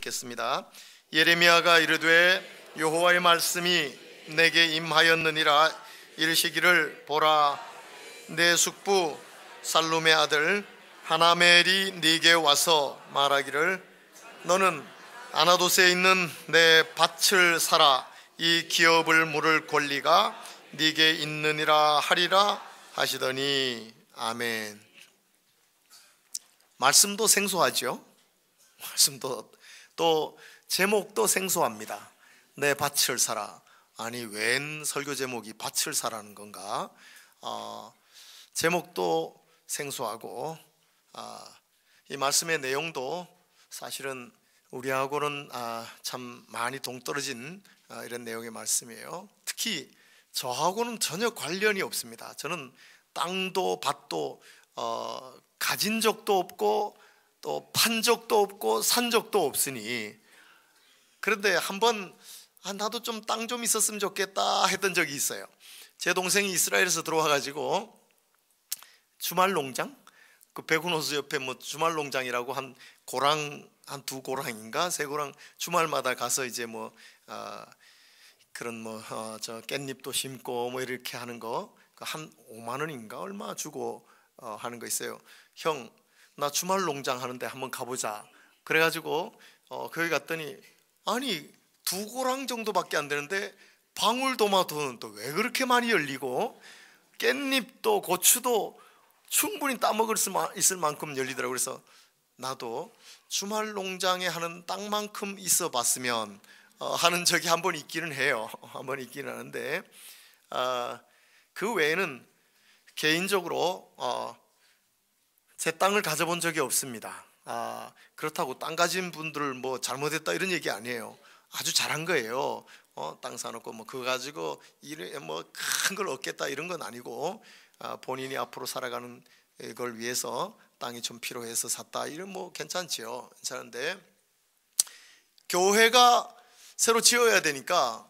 읽겠습니다. 예레미야가 이르되 여호와의 말씀이 내게 임하였느니라 이르시기를 보라 내 숙부 살룸의 아들 하나멜이 네게 와서 말하기를 너는 아나도세에 있는 내 밭을 사라 이 기업을 물을 권리가 네게 있느니라 하리라 하시더니 아멘 말씀도 생소하죠 말씀도 또 제목도 생소합니다. 내 밭을 사라. 아니 웬 설교 제목이 밭을 사라는 건가? 어, 제목도 생소하고 아, 이 말씀의 내용도 사실은 우리하고는 아, 참 많이 동떨어진 아, 이런 내용의 말씀이에요. 특히 저하고는 전혀 관련이 없습니다. 저는 땅도 밭도 어, 가진 적도 없고 또판 적도 없고 산 적도 없으니 그런데 한번 아, 나도 좀 땅좀 좀 있었으면 좋겠다 했던 적이 있어요. 제 동생이 이스라엘에서 들어와 가지고 주말 농장 그 백운호수 옆에 뭐 주말 농장이라고 한 고랑 한 두 고랑인가 세 고랑 주말마다 가서 이제 뭐 아, 그런 뭐저 어, 깻잎도 심고 뭐 이렇게 하는 거한 그 5만 원인가 얼마 주고 어, 하는 거 있어요. 형나 주말 농장 하는데 한번 가보자. 그래가지고 어, 거기 갔더니 아니 두 고랑 정도밖에 안 되는데 방울도마토는 또 왜 그렇게 많이 열리고 깻잎도 고추도 충분히 따먹을 수 있을 만큼 열리더라고 그래서 나도 주말 농장에 하는 땅만큼 있어 봤으면 어, 하는 적이 한번 있기는 해요. 한번 있기는 하는데 어, 그 외에는 개인적으로 어, 제 땅을 가져본 적이 없습니다. 아, 그렇다고 땅 가진 분들 뭐 잘못했다 이런 얘기 아니에요. 아주 잘한 거예요. 어, 땅 사놓고 뭐 그거 가지고 뭐큰 걸 얻겠다 이런 건 아니고 아, 본인이 앞으로 살아가는 걸 위해서 땅이 좀 필요해서 샀다 이런 뭐 괜찮지요. 괜찮은데 교회가 새로 지어야 되니까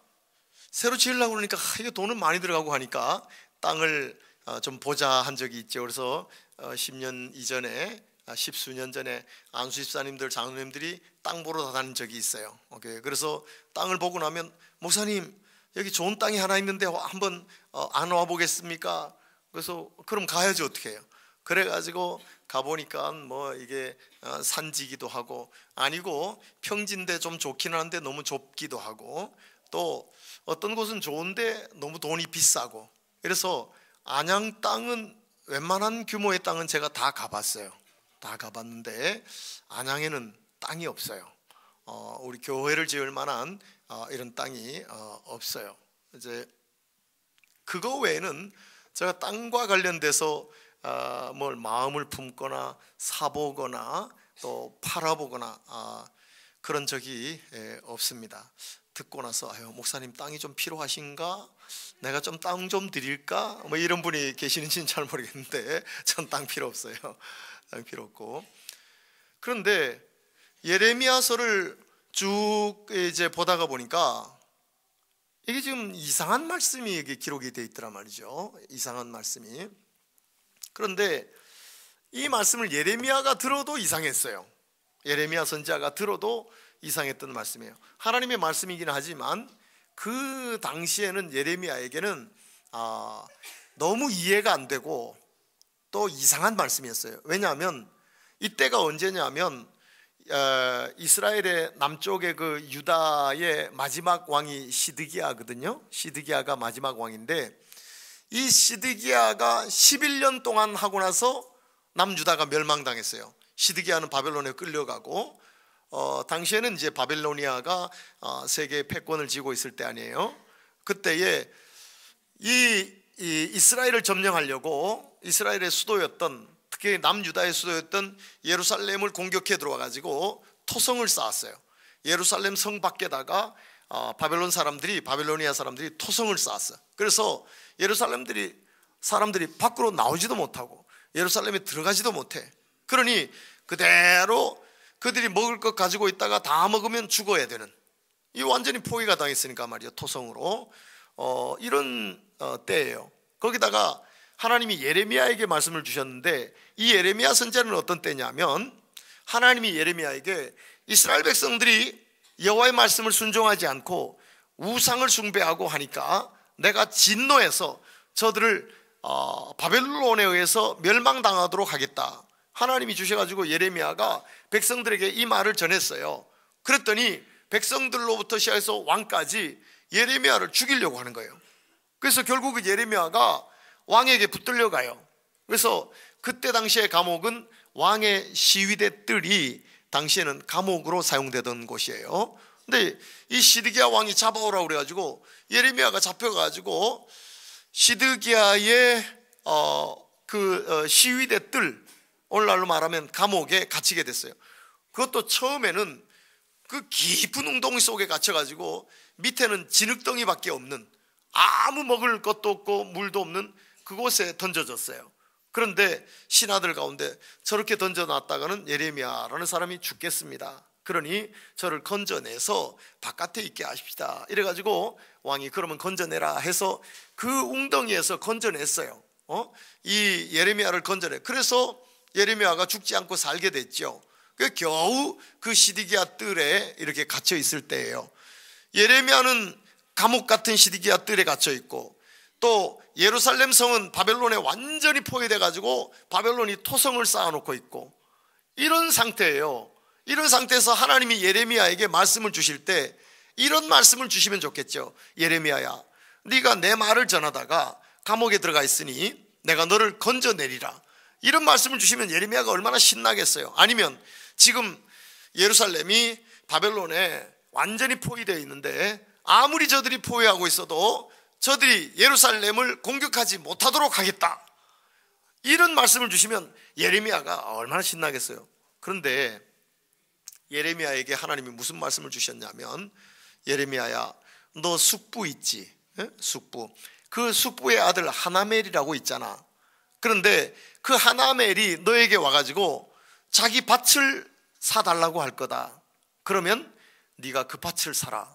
새로 지으려고 그러니까 이거 돈은 많이 들어가고 하니까 땅을 어, 좀 보자 한 적이 있죠. 그래서 10년 어, 이전에 1 아, 0수년 전에 안수 집사님들 장로님들이 땅 보러 다 다닌 적이 있어요. 오케이. 그래서 땅을 보고 나면 목사님 여기 좋은 땅이 하나 있는데 어, 한번 안 와 보겠습니까? 그래서 그럼 가야지 어떻게 해요? 그래 가지고 가 보니까 뭐 이게 산지기도 하고 아니고 평진인데좀 좋기는 한데 너무 좁기도 하고 또 어떤 곳은 좋은데 너무 돈이 비싸고 그래서 안양 땅은 웬만한 규모의 땅은 제가 다 가봤어요. 다 가봤는데 안양에는 땅이 없어요. 어, 우리 교회를 지을 만한 어, 이런 땅이 어, 없어요. 이제 그거 외에는 제가 땅과 관련돼서 어, 뭘 마음을 품거나 사보거나 또 팔아보거나 아, 그런 적이 에, 예, 없습니다. 듣고 나서 아유 목사님 땅이 좀 필요하신가? 내가 좀 땅좀 좀 드릴까? 뭐 이런 분이 계시는지는 잘 모르겠는데 전 땅 필요 없어요. 땅 필요 없고 그런데 예레미야서를 쭉 이제 보다가 보니까 이게 지금 이상한 말씀이 이게 기록이 돼있더라 말이죠. 이상한 말씀이. 그런데 이 말씀을 예레미야가 들어도 이상했어요. 예레미야 선지자가 들어도 이상했던 말씀이에요. 하나님의 말씀이긴 하지만 그 당시에는 예레미야에게는 아, 너무 이해가 안 되고 또 이상한 말씀이었어요. 왜냐하면 이때가 언제냐면 에, 이스라엘의 남쪽의 그 유다의 마지막 왕이 시드기야거든요. 시드기야가 마지막 왕인데 이 시드기야가 11년 동안 하고 나서 남유다가 멸망당했어요. 시드기야는 바벨론에 끌려가고 어, 당시에는 이제 바벨로니아가 어, 세계 패권을 쥐고 있을 때 아니에요. 그때에 이, 이 이스라엘을 점령하려고 이스라엘의 수도였던 특히 남유다의 수도였던 예루살렘을 공격해 들어와 가지고 토성을 쌓았어요. 예루살렘 성 밖에다가 어, 바벨론 사람들이 바벨로니아 사람들이 토성을 쌓았어. 요 그래서 예루살렘들이 사람들이 밖으로 나오지도 못하고 예루살렘에 들어가지도 못해. 그러니 그대로 그들이 먹을 것 가지고 있다가 다 먹으면 죽어야 되는 이 완전히 포위가 당했으니까 말이죠 토성으로 어, 이런 어, 때예요. 거기다가 하나님이 예레미야에게 말씀을 주셨는데 이 예레미야 선제는 어떤 때냐면 하나님이 예레미야에게 이스라엘 백성들이 여호와의 말씀을 순종하지 않고 우상을 숭배하고 하니까 내가 진노해서 저들을 어, 바벨론에 의해서 멸망당하도록 하겠다. 하나님이 주셔가지고 예레미야가 백성들에게 이 말을 전했어요. 그랬더니 백성들로부터 시작해서 왕까지 예레미야를 죽이려고 하는 거예요. 그래서 결국 예레미야가 왕에게 붙들려 가요. 그래서 그때 당시의 감옥은 왕의 시위대 뜰이 당시에는 감옥으로 사용되던 곳이에요. 근데 이 시드기야 왕이 잡아오라 그래가지고 예레미야가 잡혀가지고 시드기야의 어, 그 어, 시위대 뜰 오늘날로 말하면 감옥에 갇히게 됐어요. 그것도 처음에는 그 깊은 웅덩이 속에 갇혀가지고 밑에는 진흙덩이밖에 없는 아무 먹을 것도 없고 물도 없는 그곳에 던져졌어요. 그런데 신하들 가운데 저렇게 던져놨다가는 예레미야라는 사람이 죽겠습니다. 그러니 저를 건져내서 바깥에 있게 하십시다. 이래가지고 왕이 그러면 건져내라 해서 그 웅덩이에서 건져냈어요. 어? 이 예레미야를 건져내. 그래서 예레미야가 죽지 않고 살게 됐죠. 그 겨우 그 시디기야 뜰에 이렇게 갇혀 있을 때예요. 예레미야는 감옥 같은 시디기야 뜰에 갇혀 있고 또 예루살렘 성은 바벨론에 완전히 포위돼 가지고 바벨론이 토성을 쌓아놓고 있고 이런 상태예요. 이런 상태에서 하나님이 예레미야에게 말씀을 주실 때 이런 말씀을 주시면 좋겠죠. 예레미야야, 네가 내 말을 전하다가 감옥에 들어가 있으니 내가 너를 건져내리라. 이런 말씀을 주시면 예레미야가 얼마나 신나겠어요. 아니면 지금 예루살렘이 바벨론에 완전히 포위되어 있는데 아무리 저들이 포위하고 있어도 저들이 예루살렘을 공격하지 못하도록 하겠다. 이런 말씀을 주시면 예레미야가 얼마나 신나겠어요. 그런데 예레미야에게 하나님이 무슨 말씀을 주셨냐면 예레미야야 너 숙부 있지? 숙부. 그 숙부의 아들 하나멜이라고 있잖아. 그런데 그 하나멜이 너에게 와가지고 자기 밭을 사달라고 할 거다. 그러면 네가 그 밭을 사라.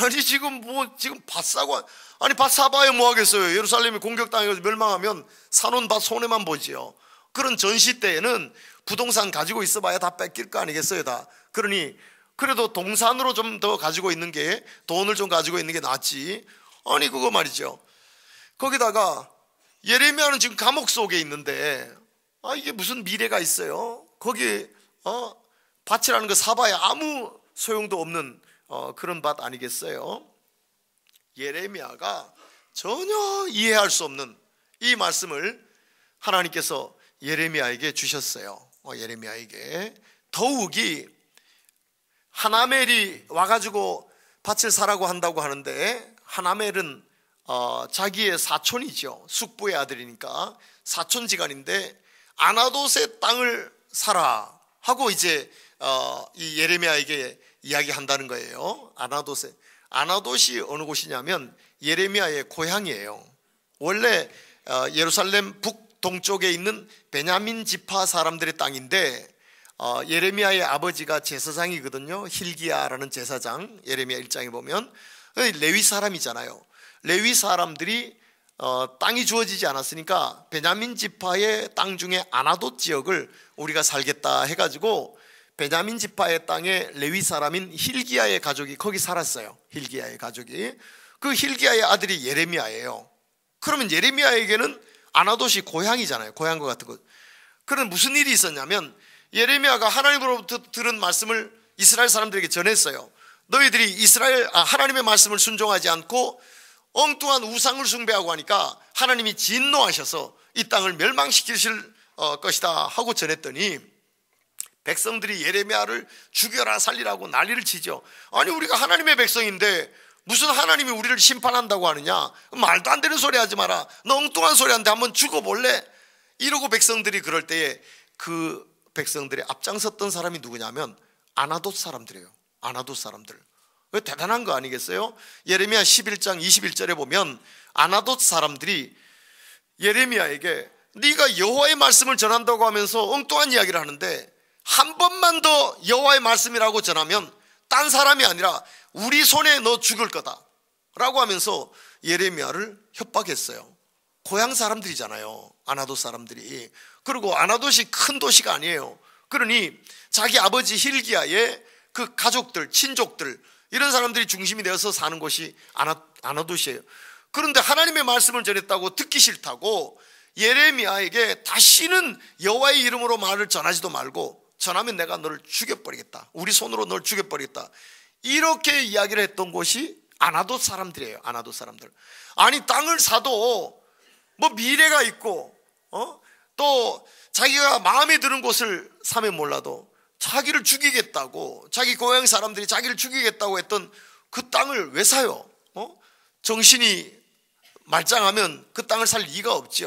아니 지금 뭐 지금 밭 사고 아니 밭 사봐야 뭐 하겠어요. 예루살렘이 공격당해서 멸망하면 사놓은 밭 손해만 보지요. 그런 전시 때에는 부동산 가지고 있어봐야 다 뺏길 거 아니겠어요 다. 그러니 그래도 동산으로 좀 더 가지고 있는 게 돈을 좀 가지고 있는 게 낫지. 아니 그거 말이죠. 거기다가 예레미야는 지금 감옥 속에 있는데 아 이게 무슨 미래가 있어요? 거기 어 밭이라는 거 사봐야 아무 소용도 없는 어, 그런 밭 아니겠어요? 예레미야가 전혀 이해할 수 없는 이 말씀을 하나님께서 예레미야에게 주셨어요. 어, 예레미야에게 더욱이 하나멜이 와가지고 밭을 사라고 한다고 하는데 하나멜은 어, 자기의 사촌이죠. 숙부의 아들이니까 사촌지간인데 아나도세 땅을 사라 하고 이제 어, 이 예레미야에게 이야기한다는 거예요. 아나도세아나도이 어느 곳이냐면 예레미야의 고향이에요. 원래 어, 예루살렘 북동쪽에 있는 베냐민 지파 사람들의 땅인데 어, 예레미야의 아버지가 제사장이거든요. 힐기야라는 제사장 예레미야 1장에 보면 레위 사람이잖아요. 레위 사람들이 어, 땅이 주어지지 않았으니까 베냐민 지파의 땅 중에 아나돗 지역을 우리가 살겠다 해가지고 베냐민 지파의 땅에 레위 사람인 힐기야의 가족이 거기 살았어요. 힐기야의 가족이 그 힐기야의 아들이 예레미야예요. 그러면 예레미야에게는 아나돗이 고향이잖아요. 고향과 같은 곳. 그런 무슨 일이 있었냐면 예레미야가 하나님으로부터 들은 말씀을 이스라엘 사람들에게 전했어요. 너희들이 이스라엘 아, 하나님의 말씀을 순종하지 않고 엉뚱한 우상을 숭배하고 하니까 하나님이 진노하셔서 이 땅을 멸망시키실 어, 것이다 하고 전했더니 백성들이 예레미야를 죽여라 살리라고 난리를 치죠. 아니 우리가 하나님의 백성인데 무슨 하나님이 우리를 심판한다고 하느냐? 말도 안 되는 소리 하지 마라. 너 엉뚱한 소리한테 한번 죽어볼래? 이러고 백성들이 그럴 때에 그 백성들의 앞장섰던 사람이 누구냐면 아나돗 사람들이에요. 아나돗 사람들. 그 대단한 거 아니겠어요? 예레미야 11장 21절에 보면 아나돗 사람들이 예레미야에게 네가 여호와의 말씀을 전한다고 하면서 엉뚱한 이야기를 하는데 한 번만 더 여호와의 말씀이라고 전하면 딴 사람이 아니라 우리 손에 너 죽을 거다 라고 하면서 예레미야를 협박했어요 고향 사람들이잖아요 아나돗 사람들이 그리고 아나돗이 큰 도시가 아니에요 그러니 자기 아버지 힐기야의 그 가족들 친족들 이런 사람들이 중심이 되어서 사는 곳이 아나도시예요. 그런데 하나님의 말씀을 전했다고 듣기 싫다고 예레미야에게 다시는 여호와의 이름으로 말을 전하지도 말고 전하면 내가 너를 죽여버리겠다. 우리 손으로 너를 죽여버리겠다. 이렇게 이야기를 했던 곳이 아나도 사람들이에요. 아나도 사람들. 아니 땅을 사도 뭐 미래가 있고 어? 또 자기가 마음에 드는 곳을 사면 몰라도 자기를 죽이겠다고 자기 고향 사람들이 자기를 죽이겠다고 했던 그 땅을 왜 사요? 어? 정신이 말짱하면 그 땅을 살 이가 없지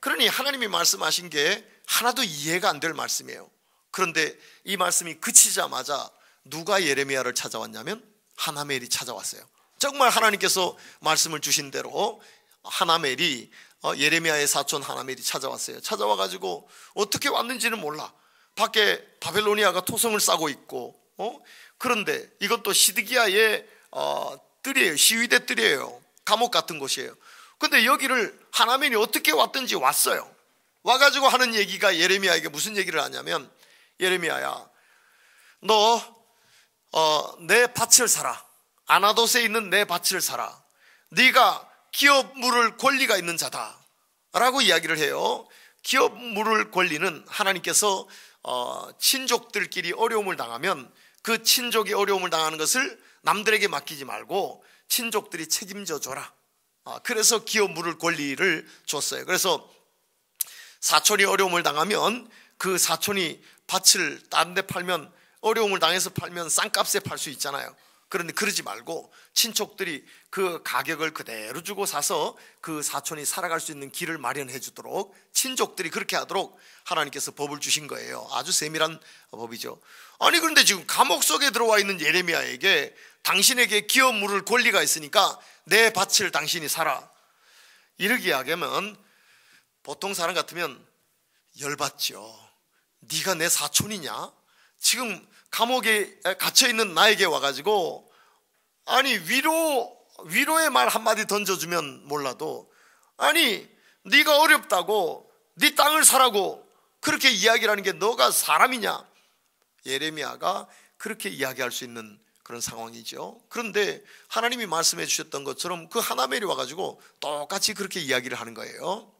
그러니 하나님이 말씀하신 게 하나도 이해가 안 될 말씀이에요. 그런데 이 말씀이 그치자마자 누가 예레미야를 찾아왔냐면 하나멜이 찾아왔어요. 정말 하나님께서 말씀을 주신 대로 하나멜이 어, 예레미야의 사촌 하나멜이 찾아왔어요. 찾아와 가지고 어떻게 왔는지는 몰라. 밖에 바벨로니아가 토성을 싸고 있고 어? 그런데 이것도 시드기아의 어, 뜰이에요. 시위대 뜰이에요. 감옥 같은 곳이에요. 근데 여기를 하나님이 어떻게 왔든지 왔어요. 와가지고 하는 얘기가 예레미야에게 무슨 얘기를 하냐면 예레미야야 너 어, 내 밭을 사라. 아나돗에 있는 내 밭을 사라. 네가 기업 물을 권리가 있는 자다. 라고 이야기를 해요. 기업 물을 권리는 하나님께서 어, 친족들끼리 어려움을 당하면 그 친족이 어려움을 당하는 것을 남들에게 맡기지 말고 친족들이 책임져 줘라. 아, 그래서 기업 물을 권리를 줬어요. 그래서 사촌이 어려움을 당하면 그 사촌이 밭을 다른 데 팔면 어려움을 당해서 팔면 싼값에 팔 수 있잖아요. 그런데 그러지 말고 친척들이 그 가격을 그대로 주고 사서 그 사촌이 살아갈 수 있는 길을 마련해 주도록 친족들이 그렇게 하도록 하나님께서 법을 주신 거예요. 아주 세밀한 법이죠. 아니 그런데 지금 감옥 속에 들어와 있는 예레미야에게 당신에게 기어 물을 권리가 있으니까 내 밭을 당신이 사라. 이렇게 하게하면 보통 사람 같으면 열받죠. 네가 내 사촌이냐? 지금 감옥에 갇혀 있는 나에게 와가지고 아니 위로 위로의 말 한마디 던져주면 몰라도 아니 네가 어렵다고 네 땅을 사라고 그렇게 이야기하는게 너가 사람이냐 예레미야가 그렇게 이야기할 수 있는 그런 상황이죠. 그런데 하나님이 말씀해 주셨던 것처럼 그 하나멜이 와가지고 똑같이 그렇게 이야기를 하는 거예요.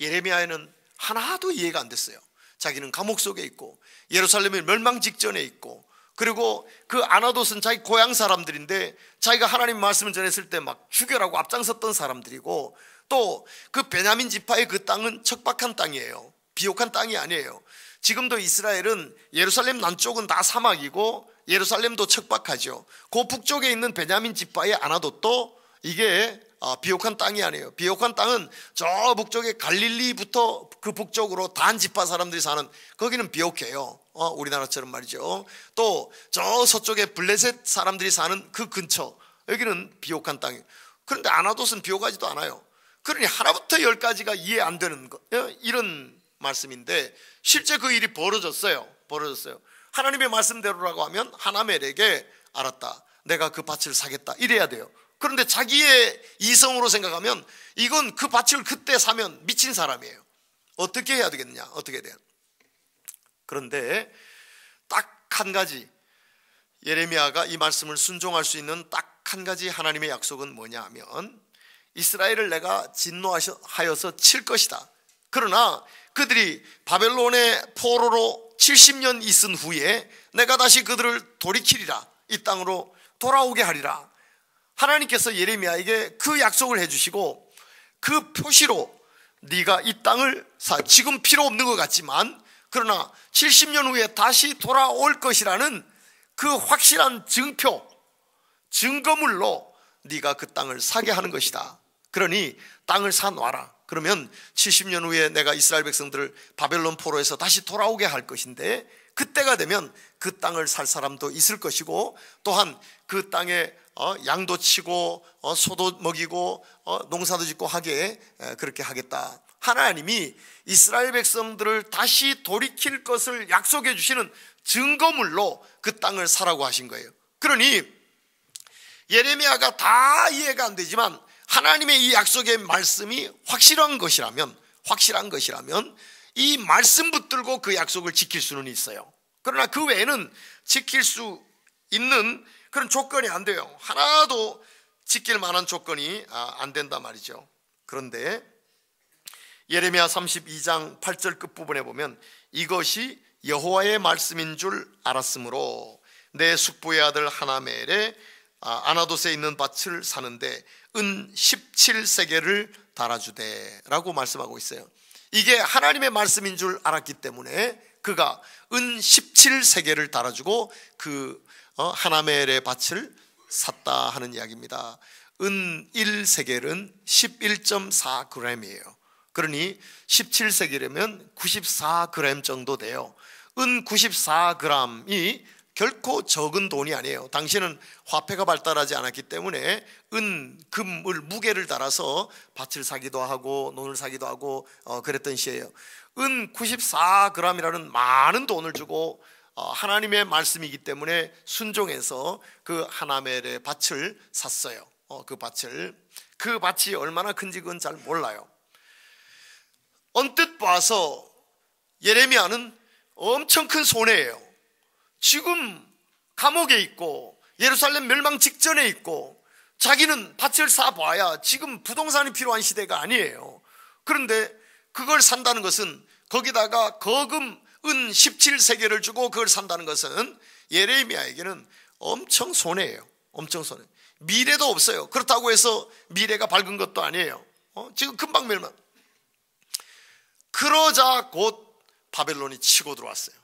예레미야에는 하나도 이해가 안 됐어요. 자기는 감옥 속에 있고 예루살렘이 멸망 직전에 있고 그리고 그 아나돗은 자기 고향 사람들인데 자기가 하나님 말씀을 전했을 때 막 죽여라고 앞장섰던 사람들이고 또 그 베냐민 지파의 그 땅은 척박한 땅이에요. 비옥한 땅이 아니에요. 지금도 이스라엘은 예루살렘 남쪽은 다 사막이고 예루살렘도 척박하죠. 그 북쪽에 있는 베냐민 지파의 아나돗도 이게 아, 비옥한 땅이 아니에요. 비옥한 땅은 저 북쪽에 갈릴리부터 그 북쪽으로 단 지파 사람들이 사는 거기는 비옥해요. 어, 우리나라처럼 말이죠. 또 저 서쪽에 블레셋 사람들이 사는 그 근처 여기는 비옥한 땅이에요. 그런데 아나돗은 비옥하지도 않아요. 그러니 하나부터 열까지가 이해 안 되는 것 어, 이런 말씀인데 실제 그 일이 벌어졌어요. 벌어졌어요. 하나님의 말씀대로라고 하면 하나멜에게 알았다. 내가 그 밭을 사겠다. 이래야 돼요. 그런데 자기의 이성으로 생각하면 이건 그 밭을 그때 사면 미친 사람이에요. 어떻게 해야 되겠냐? 어떻게 해야 돼요? 그런데 딱 한 가지 예레미야가 이 말씀을 순종할 수 있는 딱 한 가지 하나님의 약속은 뭐냐 하면 이스라엘을 내가 진노하여서 칠 것이다. 그러나 그들이 바벨론의 포로로 70년 있은 후에 내가 다시 그들을 돌이키리라. 이 땅으로 돌아오게 하리라. 하나님께서 예레미야에게 그 약속을 해주시고 그 표시로 네가 이 땅을 사. 지금 필요 없는 것 같지만 그러나 70년 후에 다시 돌아올 것이라는 그 확실한 증표, 증거물로 네가 그 땅을 사게 하는 것이다. 그러니 땅을 사놔라. 그러면 70년 후에 내가 이스라엘 백성들을 바벨론 포로에서 다시 돌아오게 할 것인데 그때가 되면 그 땅을 살 사람도 있을 것이고 또한 그 땅에 어, 양도 치고 어, 소도 먹이고 어, 농사도 짓고 하게 그렇게 하겠다. 하나님이 이스라엘 백성들을 다시 돌이킬 것을 약속해 주시는 증거물로 그 땅을 사라고 하신 거예요. 그러니 예레미야가 다 이해가 안 되지만 하나님의 이 약속의 말씀이 확실한 것이라면 확실한 것이라면 이 말씀 붙들고 그 약속을 지킬 수는 있어요. 그러나 그 외에는 지킬 수 있는 그런 조건이 안 돼요. 하나도 지킬 만한 조건이 아, 안 된단 말이죠. 그런데 예레미야 32장 8절 끝부분에 보면 이것이 여호와의 말씀인 줄 알았으므로 내 숙부의 아들 하나멜의 아, 아나돗에 있는 밭을 사는데 은 17세계를 달아주되라고 말씀하고 있어요. 이게 하나님의 말씀인 줄 알았기 때문에 그가 은 17세계를 달아주고 그 어, 하나멜의 밭을 샀다 하는 이야기입니다. 은1세계는 11.4g이에요. 그러니 17세기라면 94g 정도 돼요. 은 94g이 결코 적은 돈이 아니에요. 당신은 화폐가 발달하지 않았기 때문에 은, 금을 무게를 달아서 밭을 사기도 하고 논을 사기도 하고 어, 그랬던 시에요은 94g이라는 많은 돈을 주고 어, 하나님의 말씀이기 때문에 순종해서 그 하나멜의 밭을 샀어요. 어, 그 밭을 그 밭이 얼마나 큰지 그건 잘 몰라요. 언뜻 봐서 예레미야는 엄청 큰 손해예요. 지금 감옥에 있고 예루살렘 멸망 직전에 있고 자기는 밭을 사봐야 지금 부동산이 필요한 시대가 아니에요. 그런데 그걸 산다는 것은 거기다가 거금 은 17세계를 주고 그걸 산다는 것은 예레미야에게는 엄청 손해예요. 엄청 손해. 미래도 없어요. 그렇다고 해서 미래가 밝은 것도 아니에요. 어? 지금 금방 멸망. 그러자 곧 바벨론이 치고 들어왔어요.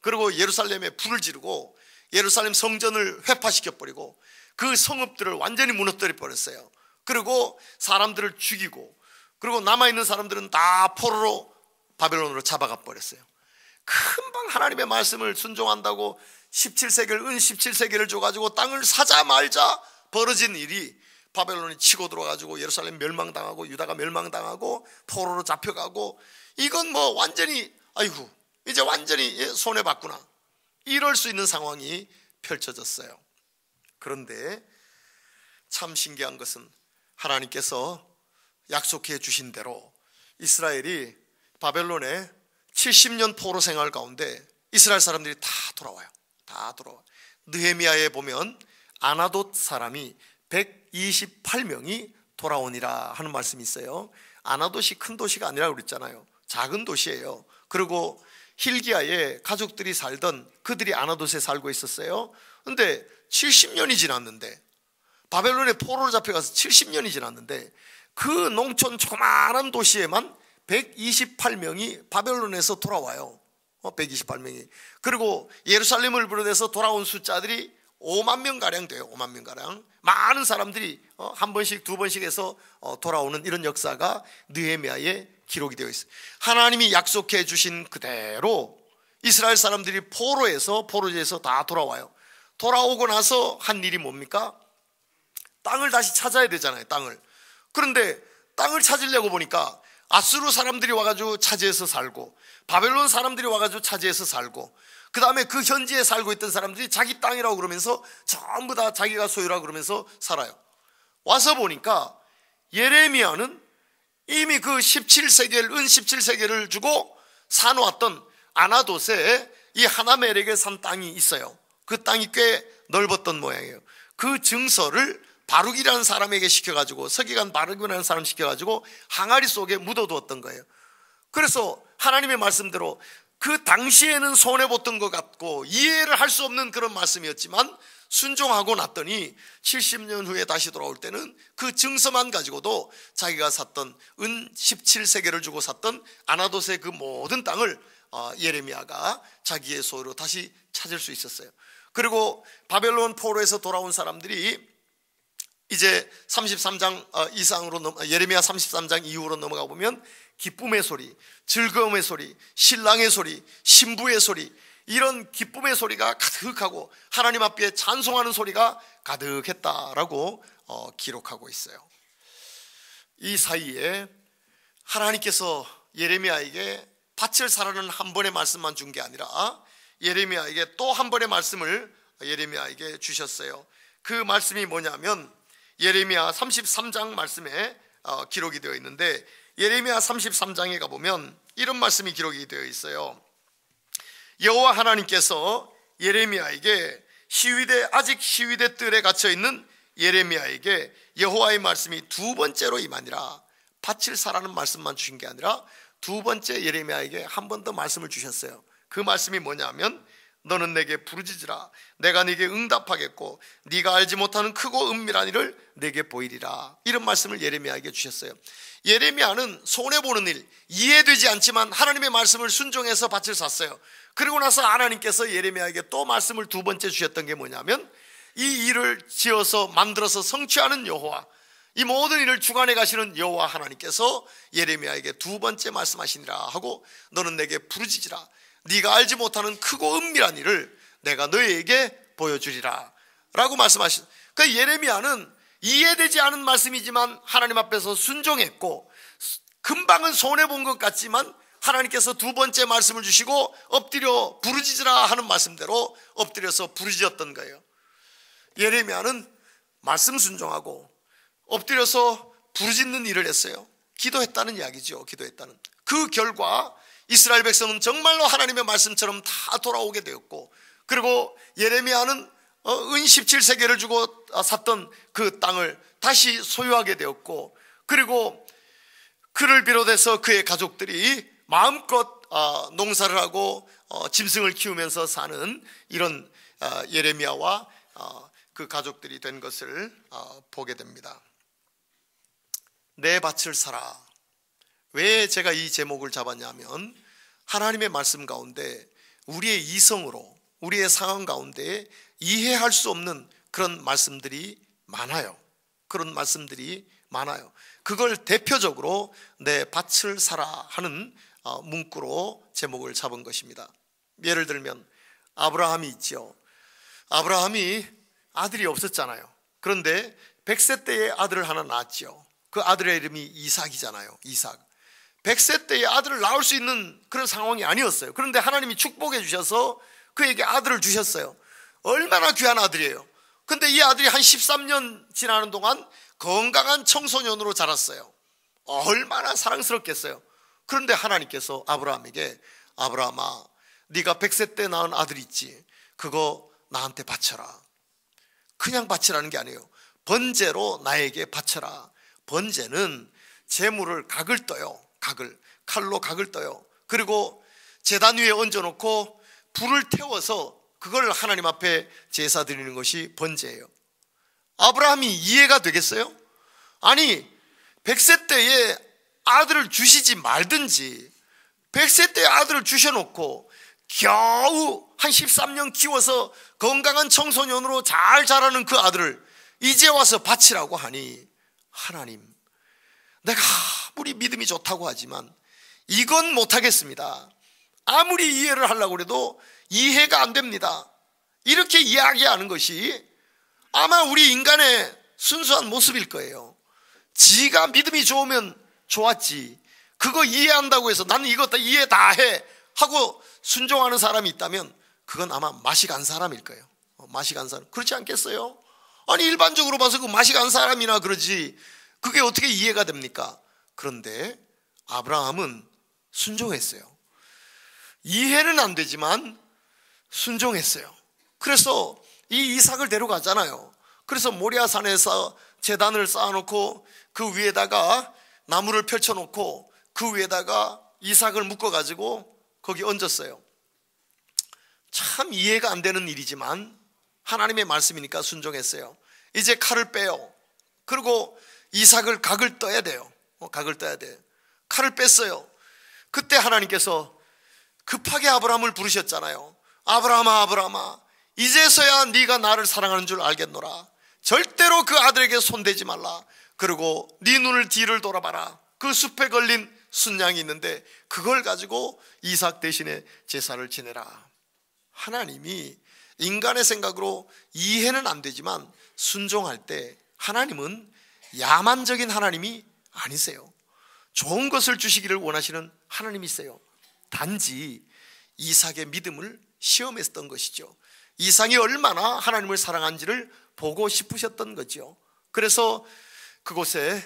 그리고 예루살렘에 불을 지르고 예루살렘 성전을 회파시켜 버리고 그 성읍들을 완전히 무너뜨려 버렸어요. 그리고 사람들을 죽이고 그리고 남아 있는 사람들은 다 포로로 바벨론으로 잡아가 버렸어요. 금방 하나님의 말씀을 순종한다고 17세기를 은 17세기를 줘 가지고 땅을 사자 말자 벌어진 일이 바벨론이 치고 들어가지고 예루살렘 멸망당하고 유다가 멸망당하고 포로로 잡혀가고 이건 뭐 완전히 아이고 이제 완전히 예, 손해 봤구나 이럴 수 있는 상황이 펼쳐졌어요. 그런데 참 신기한 것은 하나님께서 약속해 주신 대로 이스라엘이 바벨론의 70년 포로 생활 가운데 이스라엘 사람들이 다 돌아와요. 다 돌아와. 느헤미야에 보면 아나돗 사람이 128명이 돌아오니라 하는 말씀이 있어요. 아나돗이 큰 도시가 아니라 그랬잖아요. 작은 도시예요. 그리고 힐기아에 가족들이 살던 그들이 아나돗에 살고 있었어요. 근데 70년이 지났는데 바벨론의 포로로 잡혀가서 70년이 지났는데 그 농촌 조만한 도시에만 128명이 바벨론에서 돌아와요. 128명이. 어, 그리고 예루살렘을 비롯내서 돌아온 숫자들이 5만 명가량 돼요. 5만 명가량. 많은 사람들이 어, 한 번씩, 두 번씩 해서 어, 돌아오는 이런 역사가 느헤미아의 기록이 되어 있어요. 하나님이 약속해 주신 그대로 이스라엘 사람들이 포로에서 포로지에서 다 돌아와요. 돌아오고 나서 한 일이 뭡니까? 땅을 다시 찾아야 되잖아요, 땅을. 그런데 땅을 찾으려고 보니까 아수르 사람들이 와가지고 차지해서 살고 바벨론 사람들이 와가지고 차지해서 살고 그 다음에 그 현지에 살고 있던 사람들이 자기 땅이라고 그러면서 전부 다 자기가 소유라 그러면서 살아요. 와서 보니까 예레미야는 이미 그 17세기를, 은 17세기를 주고 사놓았던 아나도세에 이 하나멜에게 산 땅이 있어요. 그 땅이 꽤 넓었던 모양이에요. 그 증서를 바룩이라는 사람에게 시켜가지고 서기관 바룩이라는 사람 시켜가지고 항아리 속에 묻어두었던 거예요. 그래서 하나님의 말씀대로 그 당시에는 손해봤던 것 같고 이해를 할 수 없는 그런 말씀이었지만 순종하고 났더니 70년 후에 다시 돌아올 때는 그 증서만 가지고도 자기가 샀던 은 17세계를 주고 샀던 아나도세 그 모든 땅을 어, 예레미야가 자기의 소유로 다시 찾을 수 있었어요. 그리고 바벨론 포로에서 돌아온 사람들이 이제 33장 어, 이상으로 넘, 예레미야 33장 이후로 넘어가 보면 기쁨의 소리, 즐거움의 소리, 신랑의 소리, 신부의 소리 이런 기쁨의 소리가 가득하고 하나님 앞에 찬송하는 소리가 가득했다라고 어, 기록하고 있어요. 이 사이에 하나님께서 예레미야에게 밭을 사라는 한 번의 말씀만 준 게 아니라 예레미야에게 또 한 번의 말씀을 예레미야에게 주셨어요. 그 말씀이 뭐냐면 예레미야 33장 말씀에 어, 기록이 되어 있는데 예레미야 33장에 가보면 이런 말씀이 기록이 되어 있어요. 여호와 하나님께서 예레미야에게 시위대 아직 시위대 뜰에 갇혀 있는 예레미야에게 여호와의 말씀이 두 번째로 임하니라 밭을 사라는 말씀만 주신 게 아니라 두 번째 예레미야에게 한 번 더 말씀을 주셨어요. 그 말씀이 뭐냐면 너는 내게 부르짖으라 내가 네게 응답하겠고 네가 알지 못하는 크고 은밀한 일을 내게 보이리라 이런 말씀을 예레미야에게 주셨어요. 예레미야는 손해 보는 일 이해되지 않지만 하나님의 말씀을 순종해서 밭을 샀어요. 그리고 나서 하나님께서 예레미야에게 또 말씀을 두 번째 주셨던 게 뭐냐면 이 일을 지어서 만들어서 성취하는 여호와 이 모든 일을 주관해 가시는 여호와 하나님께서 예레미야에게 두 번째 말씀하시니라 하고 너는 내게 부르짖으라 네가 알지 못하는 크고 은밀한 일을 내가 너에게 보여주리라 라고 말씀하신 그 그러니까 예레미야는 이해되지 않은 말씀이지만 하나님 앞에서 순종했고 금방은 손해 본 것 같지만 하나님께서 두 번째 말씀을 주시고 엎드려 부르짖으라 하는 말씀대로 엎드려서 부르짖었던 거예요. 예레미야는 말씀 순종하고 엎드려서 부르짖는 일을 했어요. 기도했다는 이야기죠. 기도했다는. 그 결과 이스라엘 백성은 정말로 하나님의 말씀처럼 다 돌아오게 되었고 그리고 예레미야는 어, 은 17세계를 주고 샀던 그 땅을 다시 소유하게 되었고 그리고 그를 비롯해서 그의 가족들이 마음껏 어, 농사를 하고 어, 짐승을 키우면서 사는 이런 어, 예레미야와 그 가족들이 된 것을 보게 됩니다. 내 밭을 사라. 왜 제가 이 제목을 잡았냐면 하나님의 말씀 가운데 우리의 이성으로 우리의 상황 가운데 이해할 수 없는 그런 말씀들이 많아요. 그런 말씀들이 많아요. 그걸 대표적으로 내 밭을 사라 하는 어, 문구로 제목을 잡은 것입니다. 예를 들면 아브라함이 있죠 아브라함이 아들이 없었잖아요. 그런데 100세 때의 아들을 하나 낳았죠그 아들의 이름이 이삭이잖아요. 이삭. 100세 때의 아들을 낳을 수 있는 그런 상황이 아니었어요. 그런데 하나님이 축복해 주셔서 그에게 아들을 주셨어요. 얼마나 귀한 아들이에요. 근데 이 아들이 한 13년 지나는 동안 건강한 청소년으로 자랐어요. 얼마나 사랑스럽겠어요. 그런데 하나님께서 아브라함에게 아브라함아 네가 1 0 0세때 낳은 아들 있지 그거 나한테 바쳐라 그냥 바치라는 게 아니에요 번제로 나에게 바쳐라 번제는 재물을 각을 떠요 각을 칼로 각을 떠요 그리고 재단 위에 얹어놓고 불을 태워서 그걸 하나님 앞에 제사 드리는 것이 번제예요 아브라함이 이해가 되겠어요? 아니 1 0 0세 때에 아들을 주시지 말든지 100세 때 아들을 주셔놓고 겨우 한 13년 키워서 건강한 청소년으로 잘 자라는 그 아들을 이제 와서 바치라고 하니 하나님 내가 아무리 믿음이 좋다고 하지만 이건 못하겠습니다. 아무리 이해를 하려고 해도 이해가 안 됩니다. 이렇게 이야기하는 것이 아마 우리 인간의 순수한 모습일 거예요. 지가 믿음이 좋으면 좋았지. 그거 이해한다고 해서 나는 이거 다 이해 다 해. 하고 순종하는 사람이 있다면 그건 아마 맛이 간 사람일 거예요. 어, 맛이 간 사람. 그렇지 않겠어요? 아니, 일반적으로 봐서 그 맛이 간 사람이나 그러지. 그게 어떻게 이해가 됩니까? 그런데 아브라함은 순종했어요. 이해는 안 되지만 순종했어요. 그래서 이 이삭을 데려가잖아요. 그래서 모리아산에서 재단을 쌓아놓고 그 위에다가 나무를 펼쳐놓고 그 위에다가 이삭을 묶어가지고 거기 얹었어요. 참 이해가 안 되는 일이지만 하나님의 말씀이니까 순종했어요. 이제 칼을 빼요. 그리고 이삭을 각을 떠야 돼요. 어, 각을 떠야 돼 칼을 뺐어요. 그때 하나님께서 급하게 아브라함을 부르셨잖아요. 아브라함아 아브라함아 이제서야 네가 나를 사랑하는 줄 알겠노라. 절대로 그 아들에게 손대지 말라. 그리고 네 눈을 뒤를 돌아봐라. 그 숲에 걸린 순양이 있는데 그걸 가지고 이삭 대신에 제사를 지내라. 하나님이 인간의 생각으로 이해는 안 되지만 순종할 때 하나님은 야만적인 하나님이 아니세요. 좋은 것을 주시기를 원하시는 하나님이세요. 단지 이삭의 믿음을 시험했던 것이죠. 이상이 얼마나 하나님을 사랑한지를 보고 싶으셨던 거죠. 그래서 그곳에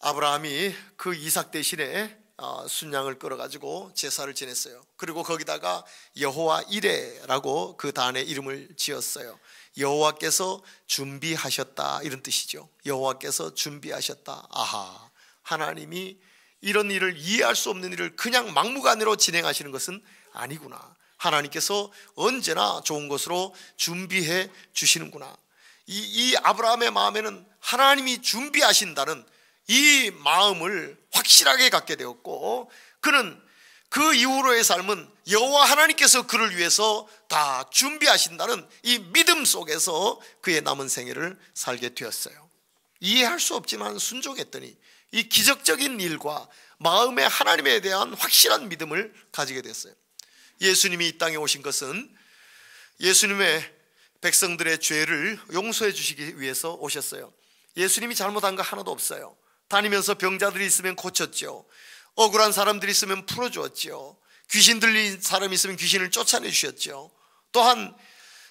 아브라함이 그 이삭 대신에 어, 순양을 끌어가지고 제사를 지냈어요. 그리고 거기다가 여호와 이레라고 그 단의 이름을 지었어요. 여호와께서 준비하셨다 이런 뜻이죠. 여호와께서 준비하셨다. 아하, 하나님이 이런 일을 이해할 수 없는 일을 그냥 막무가내로 진행하시는 것은 아니구나. 하나님께서 언제나 좋은 것으로 준비해 주시는구나. 이, 이 아브라함의 마음에는 하나님이 준비하신다는 이 마음을 확실하게 갖게 되었고 그는 그 이후로의 삶은 여호와 하나님께서 그를 위해서 다 준비하신다는 이 믿음 속에서 그의 남은 생애를 살게 되었어요. 이해할 수 없지만 순종했더니 이 기적적인 일과 마음의 하나님에 대한 확실한 믿음을 가지게 됐어요. 예수님이 이 땅에 오신 것은 예수님의 백성들의 죄를 용서해 주시기 위해서 오셨어요. 예수님이 잘못한 거 하나도 없어요. 다니면서 병자들이 있으면 고쳤죠. 억울한 사람들이 있으면 풀어주었죠. 귀신 들린 사람이 있으면 귀신을 쫓아내 주셨죠. 또한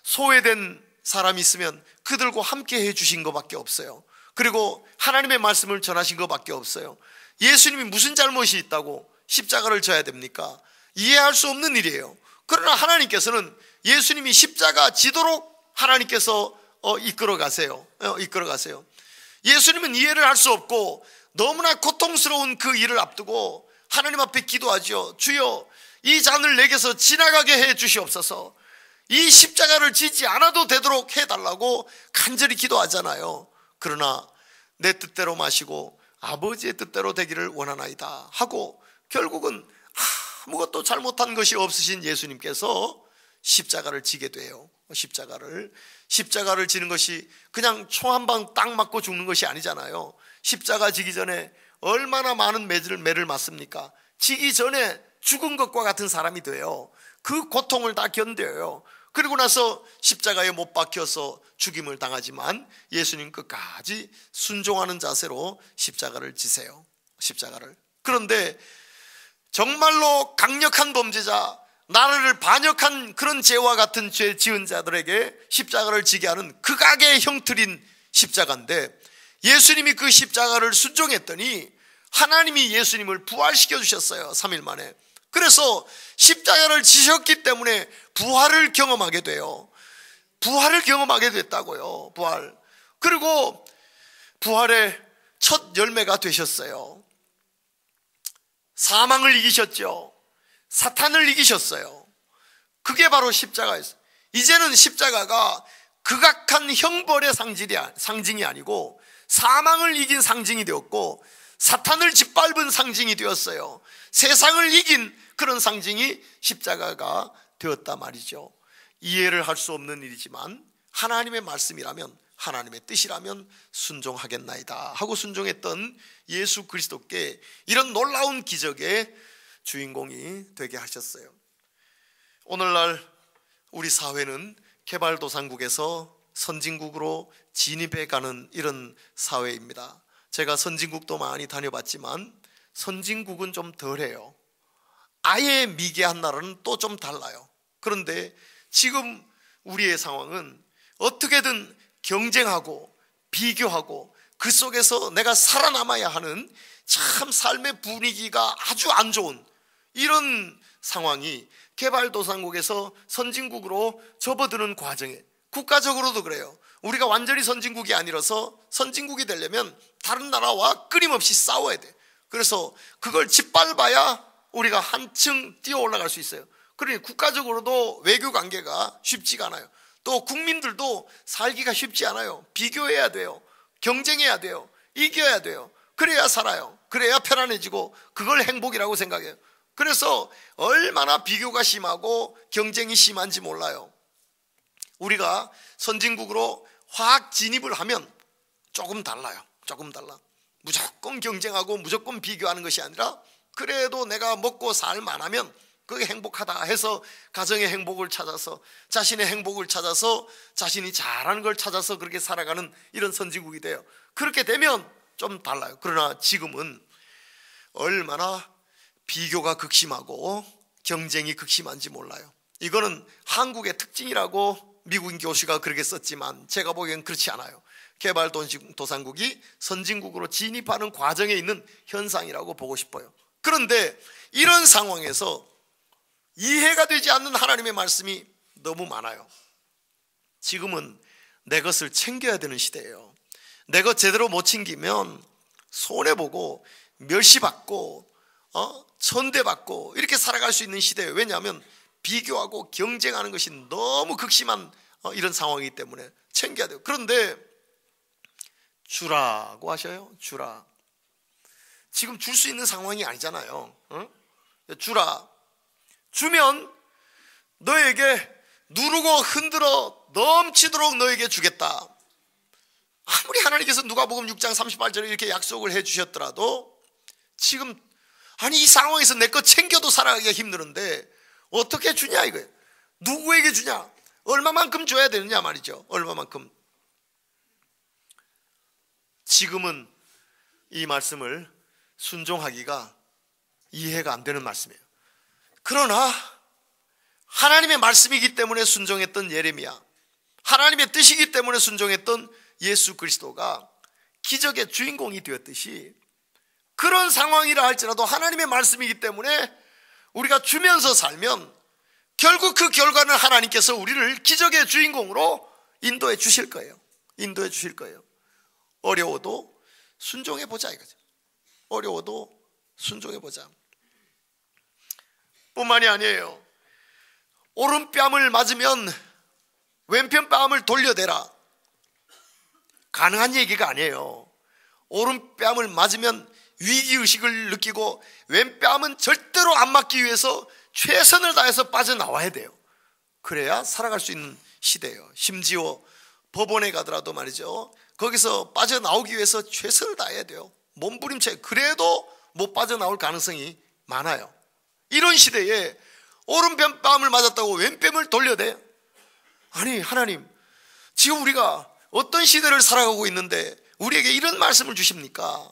소외된 사람이 있으면 그들과 함께 해 주신 것밖에 없어요. 그리고 하나님의 말씀을 전하신 것밖에 없어요. 예수님이 무슨 잘못이 있다고 십자가를 져야 됩니까? 이해할 수 없는 일이에요. 그러나 하나님께서는 예수님이 십자가 지도록 하나님께서 어, 이끌어 가세요. 어, 이끌어 가세요. 예수님은 이해를 할 수 없고 너무나 고통스러운 그 일을 앞두고 하나님 앞에 기도하죠. 주여, 이 잔을 내게서 지나가게 해 주시옵소서. 이 십자가를 지지 않아도 되도록 해달라고 간절히 기도하잖아요. 그러나 내 뜻대로 마시고 아버지의 뜻대로 되기를 원하나이다 하고 결국은 아무것도 잘못한 것이 없으신 예수님께서 십자가를 지게 돼요. 십자가를 십자가를 지는 것이 그냥 총 한 방 딱 맞고 죽는 것이 아니잖아요. 십자가 지기 전에 얼마나 많은 매를 매를 맞습니까? 지기 전에 죽은 것과 같은 사람이 돼요. 그 고통을 다 견뎌요. 그리고 나서 십자가에 못 박혀서 죽임을 당하지만 예수님 끝까지 순종하는 자세로 십자가를 지세요. 십자가를. 그런데 정말로 강력한 범죄자 나라를 반역한 그런 죄와 같은 죄 지은 자들에게 십자가를 지게 하는 극악의 그 형틀인 십자가인데 예수님이 그 십자가를 순종했더니 하나님이 예수님을 부활시켜 주셨어요. 3일 만에. 그래서 십자가를 지셨기 때문에 부활을 경험하게 돼요. 부활을 경험하게 됐다고요. 부활. 그리고 부활의 첫 열매가 되셨어요. 사망을 이기셨죠. 사탄을 이기셨어요. 그게 바로 십자가였어요. 이제는 십자가가 극악한 형벌의 상질이, 상징이 아니고 사망을 이긴 상징이 되었고 사탄을 짓밟은 상징이 되었어요. 세상을 이긴 그런 상징이 십자가가 되었다 말이죠. 이해를 할 수 없는 일이지만 하나님의 말씀이라면 하나님의 뜻이라면 순종하겠나이다 하고 순종했던 예수 그리스도께 이런 놀라운 기적에 주인공이 되게 하셨어요. 오늘날 우리 사회는 개발도상국에서 선진국으로 진입해 가는 이런 사회입니다. 제가 선진국도 많이 다녀봤지만 선진국은 좀 덜해요. 아예 미개한 나라는 또 좀 달라요. 그런데 지금 우리의 상황은 어떻게든 경쟁하고 비교하고 그 속에서 내가 살아남아야 하는 참 삶의 분위기가 아주 안 좋은 이런 상황이 개발도상국에서 선진국으로 접어드는 과정에 국가적으로도 그래요. 우리가 완전히 선진국이 아니라서 선진국이 되려면 다른 나라와 끊임없이 싸워야 돼. 그래서 그걸 짓밟아야 우리가 한층 뛰어 올라갈 수 있어요. 그러니 국가적으로도 외교 관계가 쉽지가 않아요. 또 국민들도 살기가 쉽지 않아요. 비교해야 돼요. 경쟁해야 돼요. 이겨야 돼요. 그래야 살아요. 그래야 편안해지고 그걸 행복이라고 생각해요. 그래서 얼마나 비교가 심하고 경쟁이 심한지 몰라요. 우리가 선진국으로 확 진입을 하면 조금 달라요. 조금 달라. 무조건 경쟁하고 무조건 비교하는 것이 아니라 그래도 내가 먹고 살만 하면 그게 행복하다 해서 가정의 행복을 찾아서 자신의 행복을 찾아서 자신이 잘하는 걸 찾아서 그렇게 살아가는 이런 선진국이 돼요. 그렇게 되면 좀 달라요. 그러나 지금은 얼마나 비교가 극심하고 경쟁이 극심한지 몰라요. 이거는 한국의 특징이라고 미국인 교수가 그렇게 썼지만 제가 보기엔 그렇지 않아요. 개발도상국이 선진국으로 진입하는 과정에 있는 현상이라고 보고 싶어요. 그런데 이런 상황에서 이해가 되지 않는 하나님의 말씀이 너무 많아요. 지금은 내 것을 챙겨야 되는 시대예요. 내 것 제대로 못 챙기면 손해보고 멸시받고 어? 선대받고 이렇게 살아갈 수 있는 시대예요. 왜냐하면 비교하고 경쟁하는 것이 너무 극심한 어, 이런 상황이기 때문에 챙겨야 돼요. 그런데 주라고 하셔요. 주라. 지금 줄 수 있는 상황이 아니잖아요. 어? 주라. 주면 너에게 누르고 흔들어 넘치도록 너에게 주겠다. 아무리 하나님께서 누가복음 6장 38절에 이렇게 약속을 해 주셨더라도 지금 아니 이 상황에서 내 것 챙겨도 살아가기가 힘드는데 어떻게 주냐 이거예요. 누구에게 주냐? 얼마만큼 줘야 되느냐 말이죠. 얼마만큼. 지금은 이 말씀을 순종하기가 이해가 안 되는 말씀이에요. 그러나 하나님의 말씀이기 때문에 순종했던 예레미야, 하나님의 뜻이기 때문에 순종했던 예수 그리스도가 기적의 주인공이 되었듯이 그런 상황이라 할지라도 하나님의 말씀이기 때문에 우리가 주면서 살면 결국 그 결과는 하나님께서 우리를 기적의 주인공으로 인도해 주실 거예요. 인도해 주실 거예요. 어려워도 순종해 보자 이거죠. 어려워도 순종해 보자. 뿐만이 아니에요. 오른뺨을 맞으면 왼편 뺨을 돌려대라. 가능한 얘기가 아니에요. 오른뺨을 맞으면 위기의식을 느끼고 왼뺨은 절대로 안 맞기 위해서 최선을 다해서 빠져나와야 돼요. 그래야 살아갈 수 있는 시대예요. 심지어 법원에 가더라도 말이죠. 거기서 빠져나오기 위해서 최선을 다해야 돼요. 몸부림채 그래도 못 빠져나올 가능성이 많아요. 이런 시대에 오른 뺨을 맞았다고 왼뺨을 돌려대? 아니 하나님 지금 우리가 어떤 시대를 살아가고 있는데 우리에게 이런 말씀을 주십니까?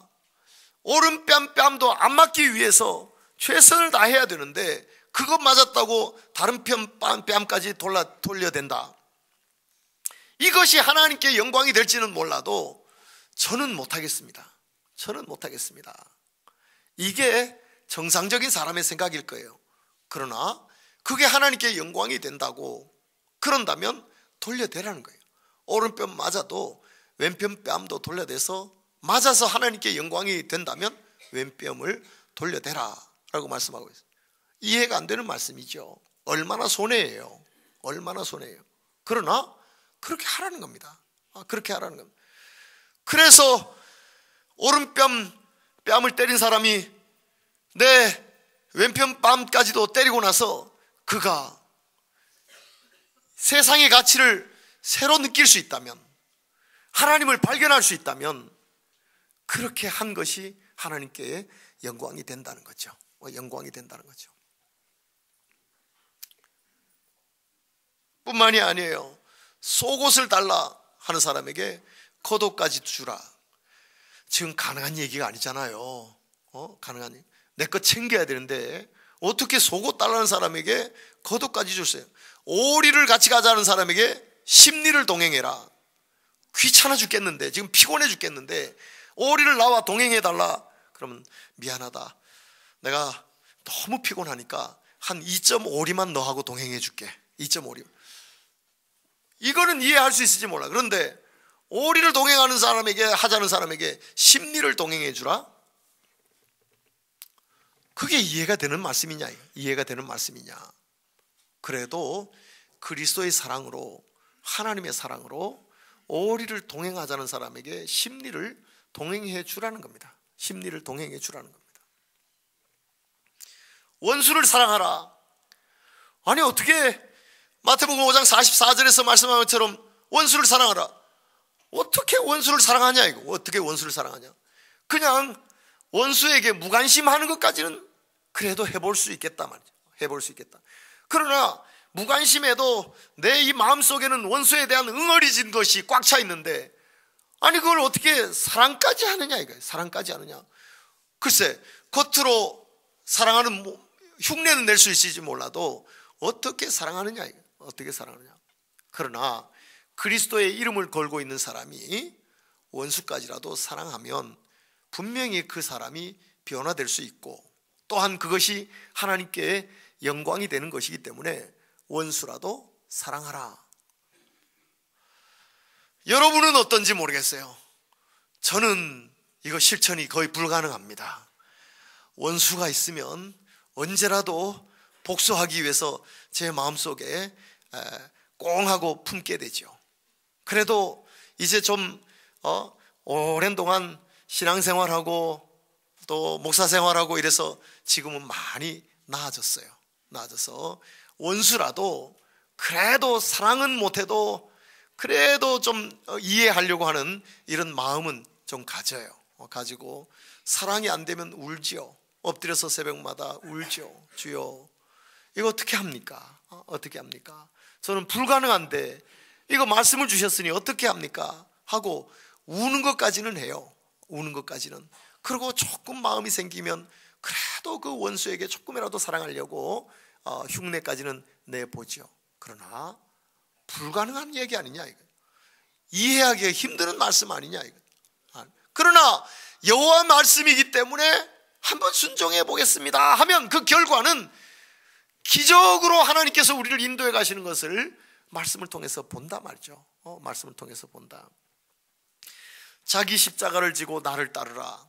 오른뺨 뺨도 안 맞기 위해서 최선을 다해야 되는데 그것 맞았다고 다른 편 뺨까지 돌려야 된다. 이것이 하나님께 영광이 될지는 몰라도 저는 못하겠습니다. 저는 못하겠습니다. 이게 정상적인 사람의 생각일 거예요. 그러나 그게 하나님께 영광이 된다고 그런다면 돌려대라는 거예요. 오른뺨 맞아도 왼편 뺨도 돌려대서 맞아서 하나님께 영광이 된다면 왼뺨을 돌려대라 라고 말씀하고 있어요. 이해가 안 되는 말씀이죠. 얼마나 손해예요. 얼마나 손해예요. 그러나 그렇게 하라는 겁니다. 아, 그렇게 하라는 겁니다. 그래서 오른뺨 뺨을 때린 사람이 내 왼편 뺨까지도 때리고 나서 그가 세상의 가치를 새로 느낄 수 있다면 하나님을 발견할 수 있다면 그렇게 한 것이 하나님께 영광이 된다는 거죠. 어, 영광이 된다는 거죠. 뿐만이 아니에요. 속옷을 달라 하는 사람에게 겉옷까지 주라. 지금 가능한 얘기가 아니잖아요. 어? 가능한 내것 챙겨야 되는데 어떻게 속옷 달라는 사람에게 겉옷까지 주세요. 오리를 같이 가자는 사람에게 심리를 동행해라. 귀찮아 죽겠는데 지금 피곤해 죽겠는데 오리를 나와 동행해 달라. 그러면 미안하다. 내가 너무 피곤하니까 한 2.5리만 너하고 동행해 줄게. 2.5리. 이거는 이해할 수 있을지 몰라. 그런데 오리를 동행하는 사람에게 하자는 사람에게 심리를 동행해 주라. 그게 이해가 되는 말씀이냐? 이해가 되는 말씀이냐? 그래도 그리스도의 사랑으로 하나님의 사랑으로 오리를 동행하자는 사람에게 심리를 동행해 주라는 겁니다. 심리를 동행해 주라는 겁니다. 원수를 사랑하라. 아니 어떻게 마태복음 5장 44절에서 말씀한 것처럼 원수를 사랑하라. 어떻게 원수를 사랑하냐 이거. 어떻게 원수를 사랑하냐. 그냥 원수에게 무관심하는 것까지는 그래도 해볼 수 있겠다 말이죠. 해볼 수 있겠다. 그러나 무관심해도 내 이 마음속에는 원수에 대한 응어리진 것이 꽉 차 있는데 아니 그걸 어떻게 사랑까지 하느냐 이거예 사랑까지 하느냐. 글쎄 겉으로 사랑하는 뭐, 흉내는 낼 수 있을지 몰라도 어떻게 사랑하느냐 이거 어떻게 사랑하느냐. 그러나 그리스도의 이름을 걸고 있는 사람이 원수까지라도 사랑하면 분명히 그 사람이 변화될 수 있고 또한 그것이 하나님께 영광이 되는 것이기 때문에 원수라도 사랑하라. 여러분은 어떤지 모르겠어요. 저는 이거 실천이 거의 불가능합니다. 원수가 있으면 언제라도 복수하기 위해서 제 마음속에 꽁 하고 품게 되죠. 그래도 이제 좀 어, 오랜 동안 신앙생활하고 또 목사생활하고 이래서 지금은 많이 나아졌어요. 나아져서 원수라도 그래도 사랑은 못해도 그래도 좀 어, 이해하려고 하는 이런 마음은 좀 가져요. 어, 가지고 사랑이 안 되면 울지요. 엎드려서 새벽마다 울지요. 주여. 이거 어떻게 합니까? 어, 어떻게 합니까? 저는 불가능한데 이거 말씀을 주셨으니 어떻게 합니까? 하고 우는 것까지는 해요. 우는 것까지는. 그리고 조금 마음이 생기면 그래도 그 원수에게 조금이라도 사랑하려고 흉내까지는 내보죠. 그러나 불가능한 얘기 아니냐 이거. 이해하기 힘든 말씀 아니냐 이거. 아, 그러나 여호와 말씀이기 때문에 한번 순종해 보겠습니다 하면 그 결과는 기적으로 하나님께서 우리를 인도해 가시는 것을 말씀을 통해서 본다 말이죠. 어, 말씀을 통해서 본다. 자기 십자가를 지고 나를 따르라.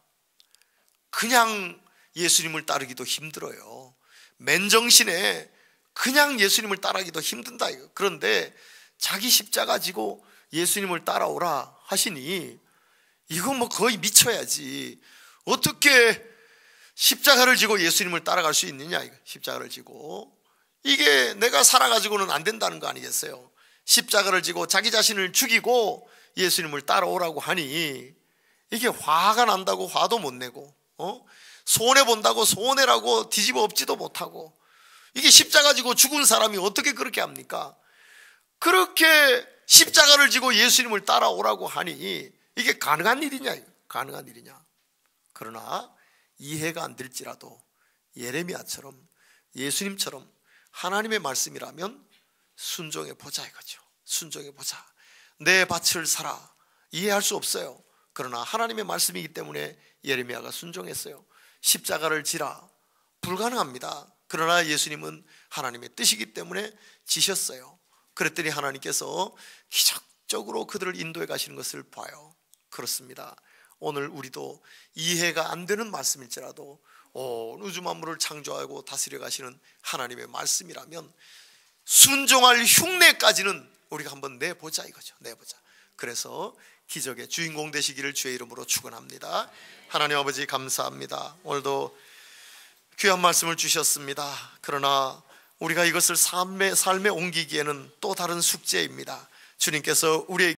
그냥 예수님을 따르기도 힘들어요. 맨정신에 그냥 예수님을 따라하기도 힘든다 이거. 그런데 자기 십자가 지고 예수님을 따라오라 하시니 이건 뭐 거의 미쳐야지. 어떻게 십자가를 지고 예수님을 따라갈 수 있느냐 이거. 십자가를 지고 이게 내가 살아가지고는 안 된다는 거 아니겠어요? 십자가를 지고 자기 자신을 죽이고 예수님을 따라오라고 하니 이게 화가 난다고 화도 못 내고 어? 손해 본다고 손해라고 뒤집어 엎지도 못하고 이게 십자가 지고 죽은 사람이 어떻게 그렇게 합니까? 그렇게 십자가를 지고 예수님을 따라오라고 하니 이게 가능한 일이냐? 가능한 일이냐? 그러나 이해가 안 될지라도 예레미야처럼 예수님처럼 하나님의 말씀이라면 순종해 보자 이거죠. 순종해 보자. 내 밭을 사라. 이해할 수 없어요. 그러나 하나님의 말씀이기 때문에 예레미야가 순종했어요. 십자가를 지라. 불가능합니다. 그러나 예수님은 하나님의 뜻이기 때문에 지셨어요. 그랬더니 하나님께서 기적적으로 그들을 인도해 가시는 것을 봐요. 그렇습니다. 오늘 우리도 이해가 안 되는 말씀일지라도 온 우주 만물을 창조하고 다스려 가시는 하나님의 말씀이라면 순종할 흉내까지는 우리가 한번 내보자 이거죠. 내보자. 그래서 기적의 주인공 되시기를 주의 이름으로 축원합니다. 하나님 아버지 감사합니다. 오늘도 귀한 말씀을 주셨습니다. 그러나 우리가 이것을 삶에, 삶에 옮기기에는 또 다른 숙제입니다. 주님께서 우리의